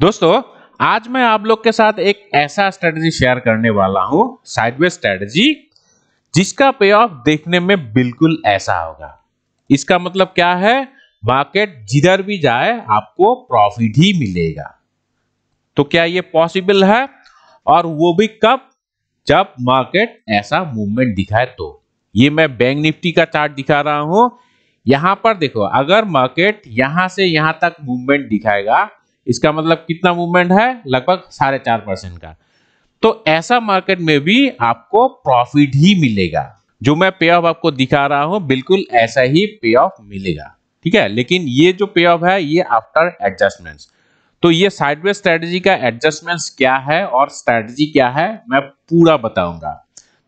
दोस्तों आज मैं आप लोग के साथ एक ऐसा स्ट्रेटजी शेयर करने वाला हूं साइडवे स्ट्रेटजी जिसका पे ऑफ देखने में बिल्कुल ऐसा होगा इसका मतलब क्या है मार्केट जिधर भी जाए आपको प्रॉफिट ही मिलेगा तो क्या ये पॉसिबल है और वो भी कब जब मार्केट ऐसा मूवमेंट दिखाए तो ये मैं बैंक निफ्टी का चार्ट दिखा रहा हूं यहां पर देखो अगर मार्केट यहां से यहां तक मूवमेंट दिखाएगा इसका मतलब कितना मूवमेंट है लगभग साढ़े चार परसेंट का तो ऐसा मार्केट में भी आपको प्रॉफिट ही मिलेगा जो मैं पे ऑफ आपको दिखा रहा हूं बिल्कुल ऐसा ही पे ऑफ मिलेगा ठीक है लेकिन ये जो पे ऑफ है ये आफ्टर एडजस्टमेंट्स तो ये साइडवे स्ट्रेटजी का एडजस्टमेंट्स क्या है और स्ट्रेटजी क्या है मैं पूरा बताऊंगा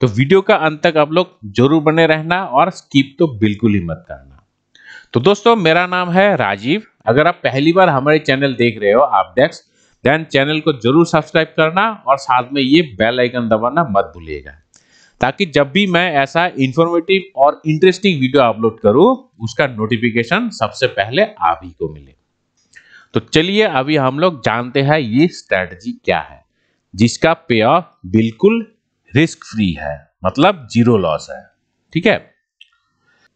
तो वीडियो का अंत तक आप लोग जरूर बने रहना और स्किप तो बिल्कुल ही मत करना तो दोस्तों मेरा नाम है राजीव अगर आप पहली बार हमारे चैनल देख रहे हो आप डेस्क देन चैनल को जरूर सब्सक्राइब करना और साथ में ये बेल आइकन दबाना मत भूलिएगा ताकि जब भी मैं ऐसा इंफॉर्मेटिव और इंटरेस्टिंग वीडियो अपलोड करूं उसका नोटिफिकेशन सबसे पहले आप ही को मिले तो चलिए अभी हम लोग जानते हैं ये स्ट्रेटजी क्या है जिसका पे ऑफ बिल्कुल रिस्क फ्री है मतलब जीरो लॉस है ठीक है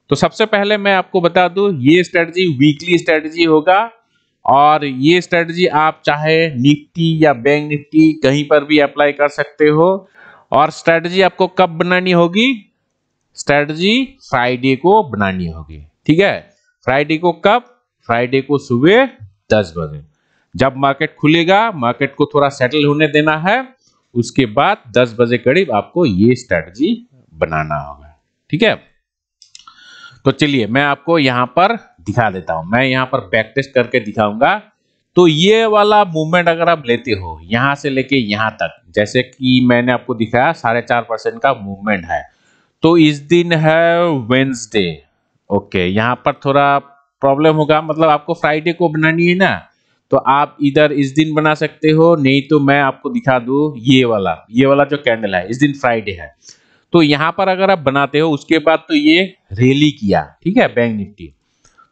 तो सबसे पहले मैं आपको बता दूं ये स्ट्रेटजी वीकली स्ट्रेटजी होगा और ये स्ट्रेटजी आप चाहे निफ्टी या बैंक निफ्टी कहीं पर भी अप्लाई कर सकते हो और स्ट्रेटजी आपको कब बनानी होगी स्ट्रेटजी फ्राइडे को बनानी होगी ठीक है फ्राइडे को कब फ्राइडे को सुबह दस बजे जब मार्केट खुलेगा मार्केट को थोड़ा सेटल होने देना है उसके बाद दस बजे करीब आपको ये स्ट्रेटजी बनाना होगा ठीक है तो चलिए मैं आपको यहां पर दिखा देता हूं मैं यहां पर प्रैक्टिस करके दिखाऊंगा तो ये वाला मूवमेंट अगर आप लेते हो यहां से लेके यहां तक जैसे कि मैंने आपको दिखाया साढ़े चार परसेंट का मूवमेंट है तो इस दिन है वेंसडे ओके यहाँ पर थोड़ा प्रॉब्लम होगा मतलब आपको फ्राइडे को बनानी है ना तो आप इधर इस दिन बना सकते हो नहीं तो मैं आपको दिखा दू ये वाला ये वाला जो कैंडल है इस दिन फ्राइडे है तो यहां पर अगर आप बनाते हो उसके बाद तो ये रैली किया ठीक है बैंक निफ्टी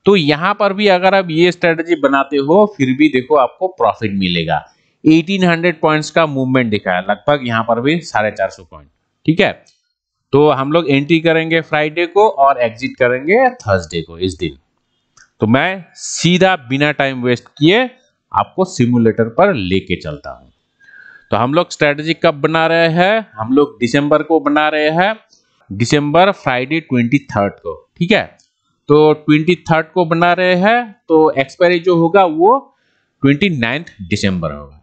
तो यहां पर भी अगर आप ये स्ट्रेटजी बनाते हो फिर भी देखो आपको प्रॉफिट मिलेगा 1800 पॉइंट्स का मूवमेंट दिखाया लगभग यहां पर भी साढ़े चार सौ पॉइंट ठीक है तो हम लोग एंट्री करेंगे फ्राइडे को और एग्जिट करेंगे थर्सडे को इस दिन तो मैं सीधा बिना टाइम वेस्ट किए आपको सिमुलेटर पर लेके चलता हूं तो हम लोग स्ट्रेटेजी कब बना रहे हैं हम लोग दिसंबर को बना रहे हैं दिसंबर फ्राइडे ट्वेंटी थर्ड को ठीक है तो ट्वेंटी थर्ड को बना रहे हैं तो एक्सपायरी जो होगा वो ट्वेंटी नाइन्थ दिसंबर होगा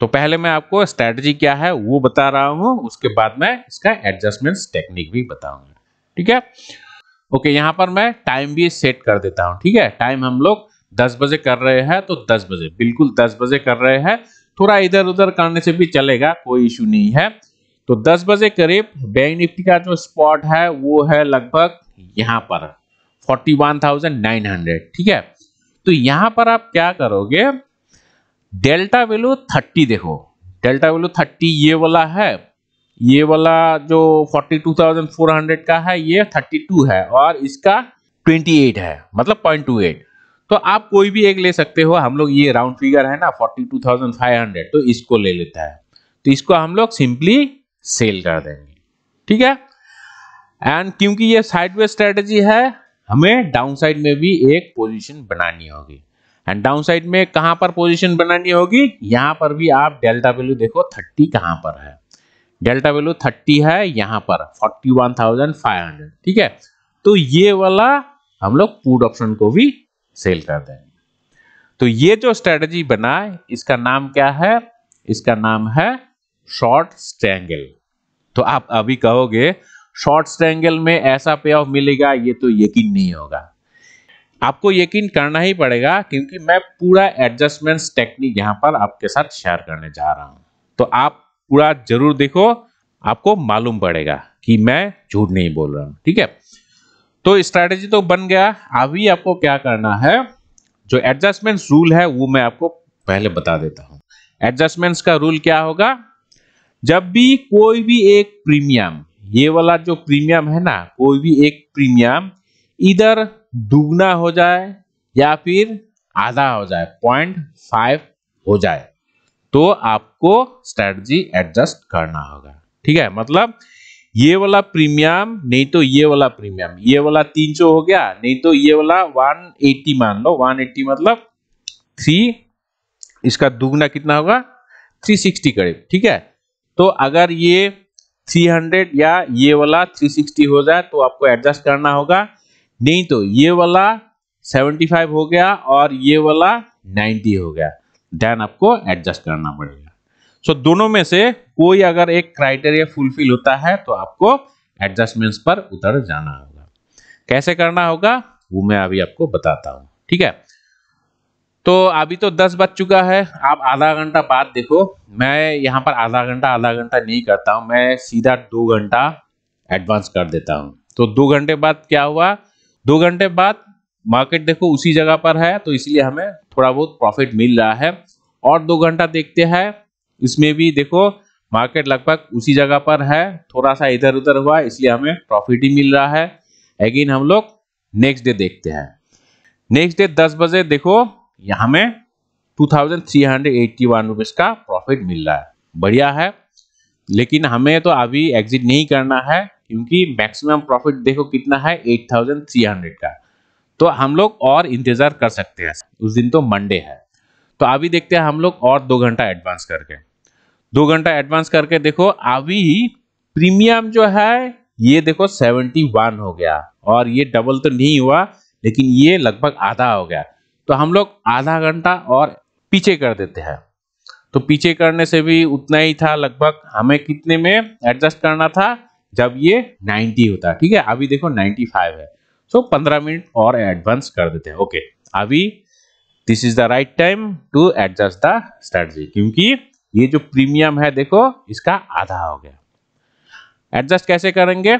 तो पहले मैं आपको स्ट्रेटजी क्या है वो बता रहा हूँ उसके बाद मैं इसका एडजस्टमेंट टेक्निक भी बताऊंगा ठीक है ओके यहाँ पर मैं टाइम भी सेट कर देता हूँ ठीक है टाइम हम लोग दस बजे कर रहे हैं तो दस बजे बिल्कुल दस बजे कर रहे हैं थोड़ा इधर उधर करने से भी चलेगा कोई इश्यू नहीं है तो 10 बजे करीब बैंक निफ्टी का जो स्पॉट है वो है लगभग यहाँ पर 41,900 ठीक है तो यहाँ पर आप क्या करोगे डेल्टा वैल्यू 30 देखो डेल्टा वैल्यू 30 ये वाला है ये वाला जो 42,400 का है ये 32 है और इसका 28 है मतलब 0.28 तो आप कोई भी एक ले सकते हो हम लोग ये राउंड फिगर है ना 42,500 तो इसको ले लेता है तो इसको हम लोग सिंपली सेल कर देंगे ठीक है एंड क्योंकि ये साइडवे स्ट्रेटजी है हमें डाउन साइड में भी एक पोजीशन बनानी होगी एंड डाउन साइड में कहां पर पोजीशन बनानी होगी यहां पर भी आप डेल्टा वैल्यू देखो 30 कहां पर है डेल्टा वैल्यू 30 है यहां पर 41,500 ठीक है तो ये वाला हम लोग पुट ऑप्शन को भी सेल कर देंगे तो ये जो स्ट्रेटजी बना इसका नाम क्या है इसका नाम है शॉर्ट स्ट्रैंगल तो आप अभी कहोगे शॉर्ट स्ट्रैंगल में ऐसा पे ऑफ मिलेगा ये तो यकीन नहीं होगा आपको यकीन करना ही पड़ेगा क्योंकि मैं पूरा एडजस्टमेंट्स टेक्निक यहां पर आपके साथ शेयर करने जा रहा हूं तो आप पूरा जरूर देखो आपको मालूम पड़ेगा कि मैं झूठ नहीं बोल रहा हूं ठीक है तो स्ट्रेटेजी तो बन गया अभी आपको क्या करना है जो एडजस्टमेंट रूल है वो मैं आपको पहले बता देता हूं एडजस्टमेंट्स का रूल क्या होगा जब भी कोई भी एक प्रीमियम ये वाला जो प्रीमियम है ना कोई भी एक प्रीमियम इधर दुगना हो जाए या फिर आधा हो जाए पॉइंट फाइव हो जाए तो आपको स्ट्रेटजी एडजस्ट करना होगा ठीक है मतलब ये वाला प्रीमियम नहीं तो ये वाला प्रीमियम ये वाला 300 हो गया नहीं तो ये वाला 180 मान लो 180 मतलब थ्री इसका दुगना कितना होगा 360 करीब ठीक है तो अगर ये 300 या ये वाला 360 हो जाए तो आपको एडजस्ट करना होगा नहीं तो ये वाला 75 हो गया और ये वाला 90 हो गया देन आपको एडजस्ट करना पड़ेगा सो so, दोनों में से कोई अगर एक क्राइटेरिया फुलफिल होता है तो आपको एडजस्टमेंट्स पर उतर जाना होगा कैसे करना होगा वो मैं अभी आपको बताता हूं ठीक है तो अभी तो दस बज चुका है आप आधा घंटा बाद देखो मैं यहाँ पर आधा घंटा आधा घंटा नहीं करता हूँ मैं सीधा दो घंटा एडवांस कर देता हूँ तो दो घंटे बाद क्या हुआ दो घंटे बाद मार्केट देखो उसी जगह पर है तो इसलिए हमें थोड़ा बहुत प्रॉफिट मिल रहा है और दो घंटा देखते हैं इसमें भी देखो मार्केट लगभग उसी जगह पर है थोड़ा सा इधर उधर हुआ इसलिए हमें प्रॉफिट ही मिल रहा है अगेन हम लोग नेक्स्ट डे देखते हैं नेक्स्ट डे दस बजे देखो यहाँ में two thousand three hundred eighty one rupees का प्रॉफिट मिल रहा है बढ़िया है लेकिन हमें तो अभी एग्जिट नहीं करना है क्योंकि मैक्सिमम प्रॉफिट देखो कितना है एट थाउजेंड थ्री हंड्रेड का तो हम लोग और इंतजार कर सकते हैं उस दिन तो मंडे है तो अभी देखते हैं हम लोग और दो घंटा एडवांस करके दो घंटा एडवांस करके देखो अभी प्रीमियम जो है ये देखो 71 हो गया और ये डबल तो नहीं हुआ लेकिन ये लगभग आधा हो गया तो हम लोग आधा घंटा और पीछे कर देते हैं तो पीछे करने से भी उतना ही था लगभग हमें कितने में एडजस्ट करना था जब ये 90 होता ठीक है अभी देखो 95 है सो पंद्रह 15 मिनट और एडवांस कर देते हैं ओके अभी this is the right time to adjust the strategy क्योंकि ये जो प्रीमियम है देखो इसका आधा हो गया एडजस्ट कैसे करेंगे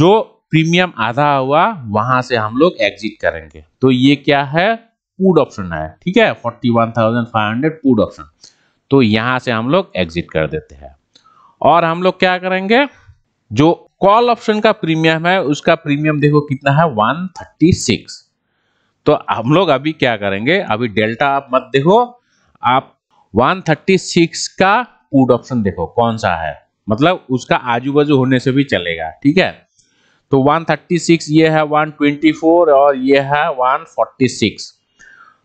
जो प्रीमियम आधा हुआ वहां से हम लोग एग्जिट करेंगे तो ये क्या है पूड ऑप्शन है ठीक है 41,500 पूड ऑप्शन तो यहां से हम लोग एग्जिट कर देते हैं और हम लोग क्या करेंगे जो कॉल ऑप्शन का प्रीमियम है उसका प्रीमियम देखो कितना है 136 तो हम लोग अभी क्या करेंगे अभी डेल्टा आप मत देखो आप 136 का फूड ऑप्शन देखो कौन सा है मतलब उसका आजू बाजू होने से भी चलेगा ठीक है तो 136 ये है 124 और ये है 146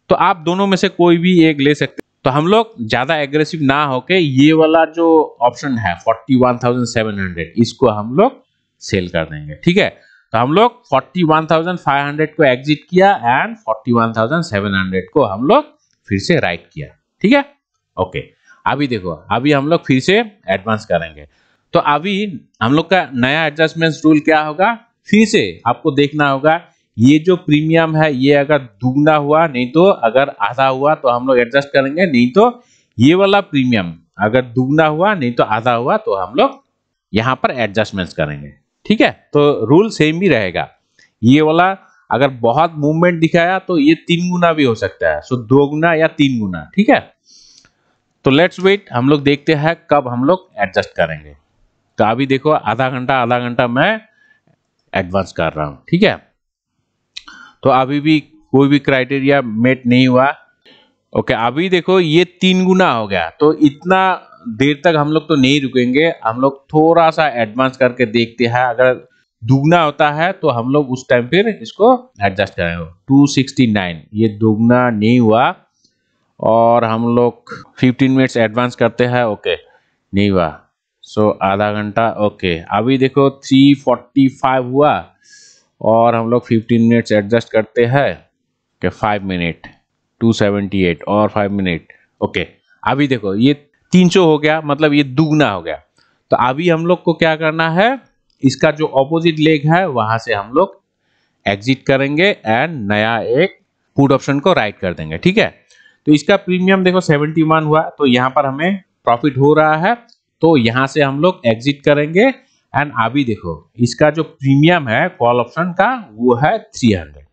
तो आप दोनों में से कोई भी एक ले सकते तो हम लोग ज़्यादा एग्रेसिव ना होके ये वाला जो ऑप्शन है 41,700 इसको हम लोग सेल कर देंगे ठीक है तो हम लोग 41,500 को एग्जिट किया एंड 41,700 को हम लोग फिर से राइट किया ठीक है ओके अभी देखो अभी हम लोग फिर से एडवांस करेंगे तो अभी हम लोग का नया एडजस्टमेंट रूल क्या होगा फिर से आपको देखना होगा ये जो प्रीमियम है ये अगर दुगना हुआ नहीं तो अगर आधा हुआ तो हम लोग एडजस्ट करेंगे नहीं तो ये वाला प्रीमियम अगर दुगना हुआ नहीं तो आधा हुआ तो हम लोग यहाँ पर एडजस्टमेंट करेंगे ठीक है तो रूल सेम ही रहेगा ये वाला अगर बहुत मूवमेंट दिखाया तो ये तीन गुना भी हो सकता है सो दो गुना या तीन गुना ठीक है तो लेट्स वेट हम लोग देखते हैं कब हम लोग एडजस्ट करेंगे तो अभी देखो आधा घंटा आधा घंटा मैं एडवांस कर रहा हूं ठीक है तो अभी भी कोई भी क्राइटेरिया मेट नहीं हुआ ओके अभी देखो ये तीन गुना हो गया तो इतना देर तक हम लोग तो नहीं रुकेंगे हम लोग थोड़ा सा एडवांस करके देखते हैं अगर दुगना होता है तो हम लोग उस टाइम फिर इसको एडजस्ट करेंगे 269 ये दुगना नहीं हुआ और हम लोग 15 मिनट्स एडवांस करते हैं ओके नहीं हुआ सो आधा घंटा ओके अभी देखो 345 हुआ और हम लोग 15 मिनट्स एडजस्ट करते हैं के फाइव मिनट 278 और फाइव मिनट ओके अभी देखो ये 300 हो गया मतलब ये दुगना हो गया तो अभी हम लोग को क्या करना है इसका जो ऑपोजिट लेग है वहां से हम लोग एग्जिट करेंगे एंड नया एक पुट ऑप्शन को राइट कर देंगे ठीक है तो इसका प्रीमियम देखो 71 हुआ तो यहाँ पर हमें प्रॉफिट हो रहा है तो यहाँ से हम लोग एग्जिट करेंगे एंड अभी देखो इसका जो प्रीमियम है कॉल ऑप्शन का वो है 300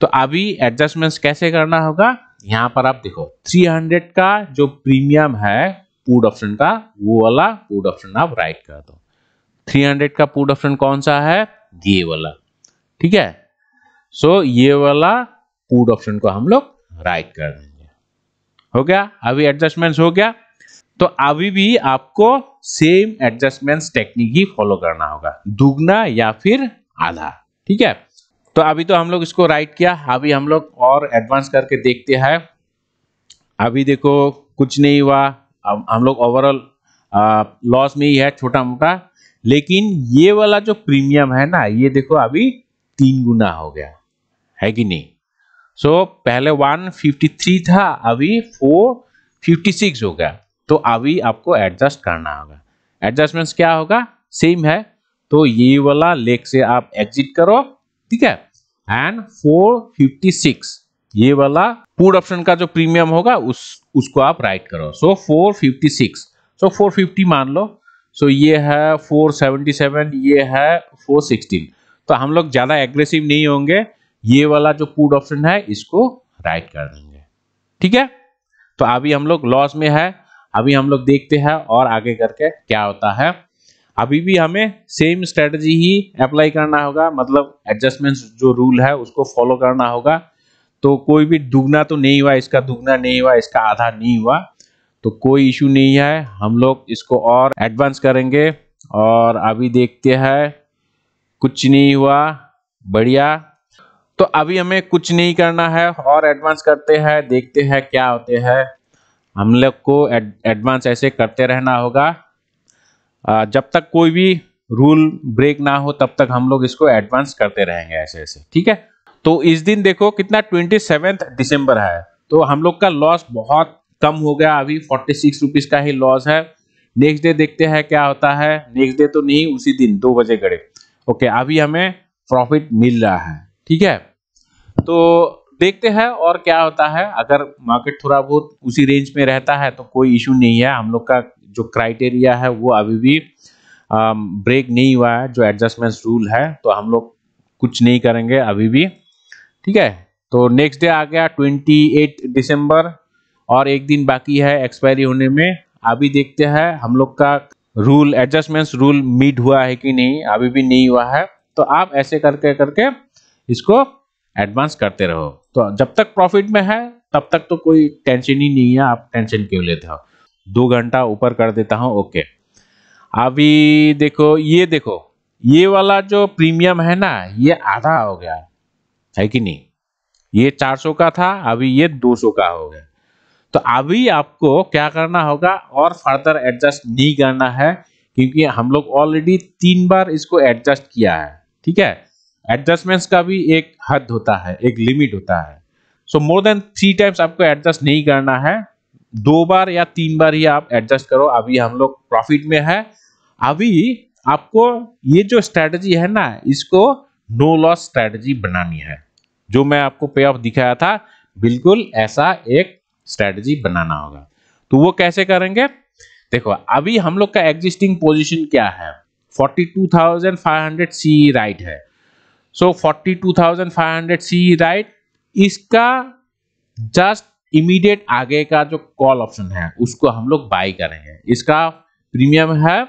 तो अभी एडजस्टमेंट्स कैसे करना होगा यहाँ पर आप देखो 300 का जो प्रीमियम है पुट ऑप्शन का वो वाला पुट ऑप्शन आप राइट कर दो 300 का पुट ऑप्शन कौन सा है ये वाला ठीक है सो so, ये वाला पुट ऑप्शन को हम लोग राइट कर दें हो गया अभी एडजस्टमेंट्स हो गया तो अभी भी आपको सेम एडजस्टमेंट्स टेक्निक ही फॉलो करना होगा दुगना या फिर आधा ठीक है तो अभी तो हम लोग इसको राइट किया अभी हम लोग और एडवांस करके देखते हैं अभी देखो कुछ नहीं हुआ अब हम लोग ओवरऑल लॉस में ही है छोटा मोटा लेकिन ये वाला जो प्रीमियम है ना ये देखो अभी तीन गुना हो गया है कि नहीं सो so, पहले 153 था अभी 456 हो गया तो अभी आपको एडजस्ट करना होगा एडजस्टमेंट्स क्या होगा सेम है तो ये वाला लेक से आप एग्जिट करो ठीक है एंड 456 ये वाला पूर्ड ऑप्शन का जो प्रीमियम होगा उस उसको आप राइट करो सो so, 456 सो so, 450 मान लो सो so, ये है 477 ये है 416 तो हम लोग ज़्यादा एग्रेसिव नहीं होंगे ये वाला जो पुट ऑप्शन है इसको राइट कर देंगे ठीक है तो अभी हम लोग लॉस में है अभी हम लोग देखते हैं और आगे करके क्या होता है अभी भी हमें सेम स्ट्रेटजी ही अप्लाई करना होगा मतलब एडजस्टमेंट जो रूल है उसको फॉलो करना होगा तो कोई भी दुगना तो नहीं हुआ इसका दुगना नहीं हुआ इसका आधा नहीं हुआ तो कोई इशू नहीं है हम लोग इसको और एडवांस करेंगे और अभी देखते हैं कुछ नहीं हुआ बढ़िया तो अभी हमें कुछ नहीं करना है और एडवांस करते हैं देखते हैं क्या होते हैं हम लोग को एडवांस ऐसे करते रहना होगा जब तक कोई भी रूल ब्रेक ना हो तब तक हम लोग इसको एडवांस करते रहेंगे ऐसे ऐसे ठीक है तो इस दिन देखो कितना ट्वेंटी सेवेंथ दिसंबर है तो हम लोग का लॉस बहुत कम हो गया अभी फोर्टी सिक्स रुपीज का ही लॉस है नेक्स्ट डे देखते हैं क्या होता है नेक्स्ट डे तो नहीं उसी दिन दो बजे गड़े ओके अभी हमें प्रॉफिट मिल रहा है ठीक है तो देखते हैं और क्या होता है अगर मार्केट थोड़ा बहुत उसी रेंज में रहता है तो कोई इशू नहीं है हम लोग का जो क्राइटेरिया है वो अभी भी ब्रेक नहीं हुआ है जो एडजस्टमेंट्स रूल है तो हम लोग कुछ नहीं करेंगे अभी भी ठीक है तो नेक्स्ट डे आ गया 28 दिसंबर और एक दिन बाकी है एक्सपायरी होने में अभी देखते हैं हम लोग का रूल एडजस्टमेंट्स रूल मीट हुआ है कि नहीं अभी भी नहीं हुआ है तो आप ऐसे करके करके इसको एडवांस करते रहो तो जब तक प्रॉफिट में है तब तक तो कोई टेंशन ही नहीं है आप टेंशन क्यों लेते हो दो घंटा ऊपर कर देता हूँ ओके अभी देखो ये देखो ये वाला जो प्रीमियम है ना ये आधा हो गया है कि नहीं ये 400 का था अभी ये 200 का हो गया तो अभी आपको क्या करना होगा और फर्दर एडजस्ट नहीं करना है क्योंकि हम लोग ऑलरेडी तीन बार इसको एडजस्ट किया है ठीक है एडजस्टमेंट्स का भी एक हद होता है एक लिमिट होता है so more than three times आपको एडजस्ट नहीं करना है दो बार या तीन बार ही आप एडजस्ट करो अभी हम लोग प्रॉफिट में है अभी आपको ये जो स्ट्रेटजी है ना इसको नो लॉस स्ट्रेटजी बनानी है जो मैं आपको पे ऑफ दिखाया था बिल्कुल ऐसा एक स्ट्रेटजी बनाना होगा तो वो कैसे करेंगे देखो अभी हम लोग का एग्जिस्टिंग पोजीशन क्या है 42,500 सी राइट है so forty two thousand five hundred C right इसका जस्ट इमीडिएट आगे का जो कॉल ऑप्शन है उसको हम लोग बाई करेंगे इसका प्रीमियम है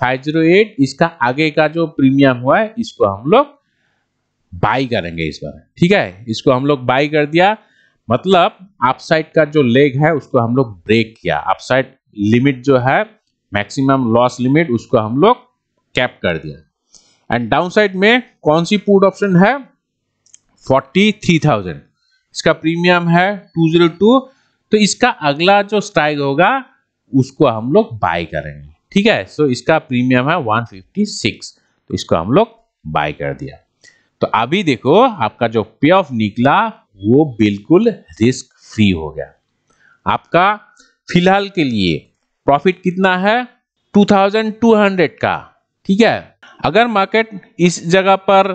फाइव जीरो एट इसका आगे का जो प्रीमियम हुआ है इसको हम लोग बाई करेंगे इस बार ठीक है इसको हम लोग बाई कर दिया मतलब अपसाइड का जो लेग है उसको हम लोग ब्रेक किया अपसाइड लिमिट जो है मैक्सिमम लॉस लिमिट उसको हम लोग कैप कर दिया एंड डाउनसाइड में कौन सी पुट ऑप्शन है 43,000 इसका प्रीमियम है 202 तो इसका अगला जो स्ट्राइक होगा उसको हम लोग बाय करेंगे ठीक है सो so, इसका प्रीमियम है 156 तो इसको हम लोग बाय कर दिया तो अभी देखो आपका जो पे ऑफ निकला वो बिल्कुल रिस्क फ्री हो गया आपका फिलहाल के लिए प्रॉफिट कितना है 2200 का ठीक है अगर मार्केट इस जगह पर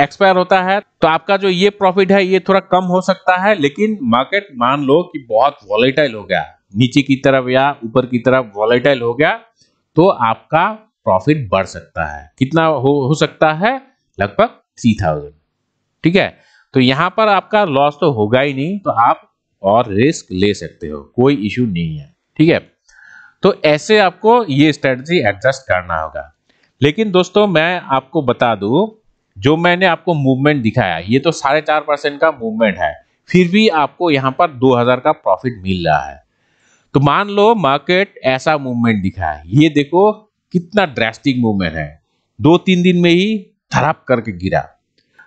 एक्सपायर होता है तो आपका जो ये प्रॉफिट है ये थोड़ा कम हो सकता है लेकिन मार्केट मान लो कि बहुत वॉलेटाइल हो गया नीचे की तरफ या ऊपर की तरफ वॉलेटाइल हो गया तो आपका प्रॉफिट बढ़ सकता है कितना हो, हो सकता है लगभग थ्री थाउजेंड ठीक है तो यहां पर आपका लॉस तो होगा ही नहीं तो आप और रिस्क ले सकते हो कोई इश्यू नहीं है ठीक है तो ऐसे आपको ये स्ट्रेटजी एडजस्ट करना होगा लेकिन दोस्तों मैं आपको बता दू जो मैंने आपको मूवमेंट दिखाया ये तो साढ़े चार परसेंट का मूवमेंट है फिर भी आपको यहाँ पर दो हजार का प्रॉफिट मिल रहा है तो मान लो मार्केट ऐसा मूवमेंट दिखा है ये देखो कितना ड्रेस्टिक मूवमेंट है दो तीन दिन में ही थराप करके गिरा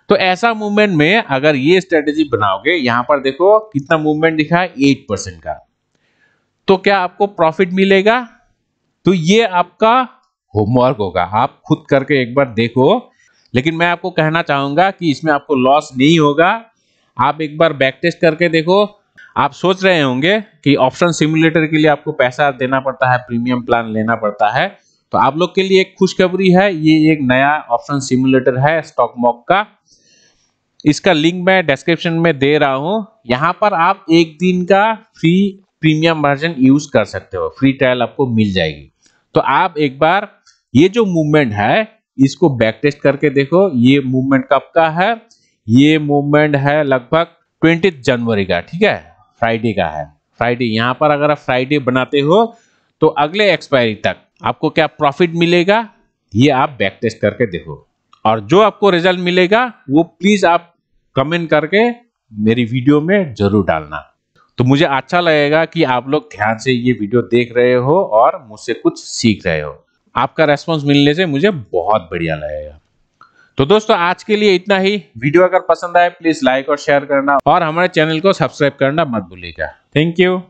तो ऐसा मूवमेंट में अगर ये स्ट्रेटेजी बनाओगे यहाँ पर देखो कितना मूवमेंट दिखा है एट परसेंट का तो क्या आपको प्रॉफिट मिलेगा तो ये आपका होमवर्क होगा आप खुद करके एक बार देखो लेकिन मैं आपको कहना चाहूंगा कि इसमें आपको लॉस नहीं होगा आप एक बार बैक टेस्ट करके देखो आप सोच रहे होंगे कि ऑप्शन सिमुलेटर के लिए आपको पैसा देना पड़ता है प्रीमियम प्लान लेना पड़ता है तो आप लोग के लिए एक खुशखबरी है ये एक नया ऑप्शन सिमुलेटर है स्टॉक मॉक का इसका लिंक मैं डिस्क्रिप्शन में दे रहा हूं यहाँ पर आप एक दिन का फ्री प्रीमियम वर्जन यूज कर सकते हो फ्री ट्रायल आपको मिल जाएगी तो आप एक बार ये जो मूवमेंट है इसको बैक टेस्ट करके देखो ये मूवमेंट कब का है ये मूवमेंट है लगभग ट्वेंटी जनवरी का ठीक है फ्राइडे का है फ्राइडे यहाँ पर अगर आप फ्राइडे बनाते हो तो अगले एक्सपायरी तक आपको क्या प्रॉफिट मिलेगा ये आप बैक टेस्ट करके देखो और जो आपको रिजल्ट मिलेगा वो प्लीज आप कमेंट करके मेरी वीडियो में जरूर डालना तो मुझे अच्छा लगेगा कि आप लोग ध्यान से ये वीडियो देख रहे हो और मुझसे कुछ सीख रहे हो आपका रेस्पॉन्स मिलने से मुझे बहुत बढ़िया लगेगा तो दोस्तों आज के लिए इतना ही वीडियो अगर पसंद आए प्लीज लाइक और शेयर करना और हमारे चैनल को सब्सक्राइब करना मत भूलिएगा थैंक यू